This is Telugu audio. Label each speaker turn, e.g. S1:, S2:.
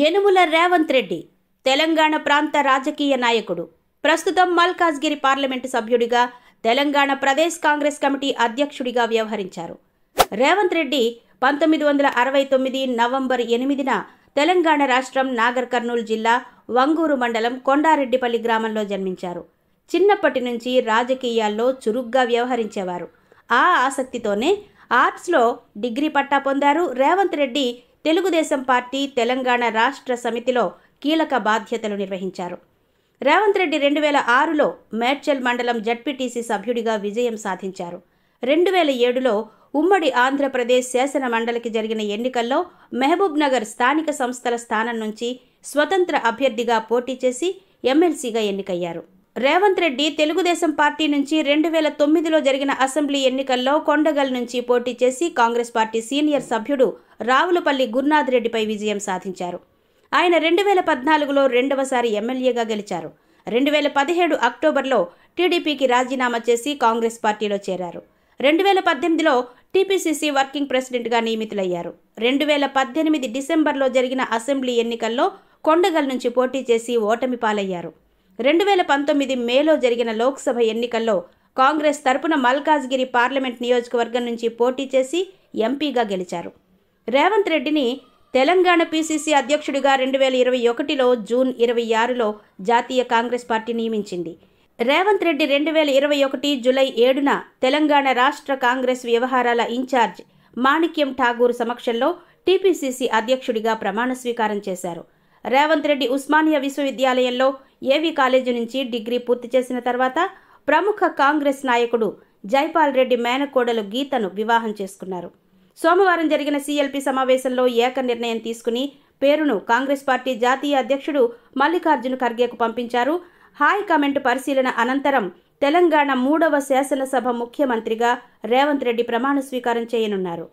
S1: యనుముల రేవంత్ రెడ్డి తెలంగాణ ప్రాంత రాజకీయ నాయకుడు ప్రస్తుతం మల్కాజ్గిరి పార్లమెంటు సభ్యుడిగా తెలంగాణ ప్రదేశ్ కాంగ్రెస్ కమిటీ అధ్యక్షుడిగా వ్యవహరించారు రేవంత్ రెడ్డి పంతొమ్మిది వందల అరవై తొమ్మిది నవంబర్ ఎనిమిదిన తెలంగాణ రాష్ట్రం నాగర్ కర్నూలు జిల్లా వంగూరు మండలం కొండారెడ్డిపల్లి గ్రామంలో జన్మించారు చిన్నప్పటి నుంచి రాజకీయాల్లో చురుగ్గా వ్యవహరించేవారు ఆ ఆసక్తితోనే ఆర్ట్స్లో డిగ్రీ పట్టా పొందారు రేవంత్ రెడ్డి తెలుగుదేశం పార్టీ తెలంగాణ రాష్ట్ర సమితిలో కీలక బాధ్యతలు నిర్వహించారు రేవంత్ రెడ్డి రెండు వేల ఆరులో మేడ్చల్ మండలం జడ్పీటీసీ సభ్యుడిగా విజయం సాధించారు రెండు వేల ఏడులో ఉమ్మడి ఆంధ్రప్రదేశ్ శాసన మండలికి జరిగిన ఎన్నికల్లో మహబూబ్ నగర్ స్థానిక సంస్థల స్థానం నుంచి స్వతంత్ర అభ్యర్థిగా పోటీ చేసి ఎమ్మెల్సీగా ఎన్నికయ్యారు రేవంత్ రెడ్డి తెలుగుదేశం పార్టీ నుంచి రెండు వేల తొమ్మిదిలో జరిగిన అసెంబ్లీ ఎన్నికల్లో కొండగల్ నుంచి పోటీ చేసి కాంగ్రెస్ పార్టీ సీనియర్ సభ్యుడు రావులపల్లి గురునాథ్ రెడ్డిపై విజయం సాధించారు ఆయన రెండు వేల పద్నాలుగులో రెండవసారి ఎమ్మెల్యేగా గెలిచారు రెండు వేల పదిహేడు అక్టోబర్లో టీడీపీకి రాజీనామా చేసి కాంగ్రెస్ పార్టీలో చేరారు రెండు వేల పద్దెనిమిదిలో టీపీసీసీ వర్కింగ్ ప్రెసిడెంట్గా నియమితులయ్యారు రెండు వేల పద్దెనిమిది డిసెంబర్లో జరిగిన అసెంబ్లీ ఎన్నికల్లో కొండగల్ నుంచి పోటీ చేసి ఓటమి పాలయ్యారు రెండు వేల పంతొమ్మిది మేలో జరిగిన లోక్సభ ఎన్నికల్లో కాంగ్రెస్ తరపున మల్కాజ్గిరి పార్లమెంట్ నియోజకవర్గం నుంచి పోటీ చేసి ఎంపీగా గెలిచారు రేవంత్ రెడ్డిని తెలంగాణ పీసీసీ అధ్యక్షుడిగా రెండు వేల ఇరవై ఒకటిలో జూన్ ఇరవై ఆరులో జాతీయ కాంగ్రెస్ పార్టీ నియమించింది రేవంత్ రెడ్డి రెండు వేల ఇరవై ఒకటి జులై ఏడున తెలంగాణ రాష్ట్ర కాంగ్రెస్ వ్యవహారాల ఇన్ఛార్జ్ మాణిక్యం ఠాగూర్ సమక్షంలో టీపీసీసీ అధ్యక్షుడిగా ప్రమాణ స్వీకారం చేశారు రేవంత్ రెడ్డి ఉస్మానియా విశ్వవిద్యాలయంలో ఏవి కాలేజీ నుంచి డిగ్రీ పూర్తి చేసిన తర్వాత ప్రముఖ కాంగ్రెస్ నాయకుడు జైపాల్ రెడ్డి మేనకోడలు గీతను వివాహం చేసుకున్నారు సోమవారం జరిగిన సీఎల్పీ సమావేశంలో ఏక నిర్ణయం తీసుకుని పేరును కాంగ్రెస్ పార్టీ జాతీయ అధ్యక్షుడు మల్లికార్జున ఖర్గేకు పంపించారు హాయ్ కామెంట్ పరిశీలన అనంతరం తెలంగాణ మూడవ శాసనసభ ముఖ్యమంత్రిగా రేవంత్ రెడ్డి ప్రమాణ స్వీకారం చేయనున్నారు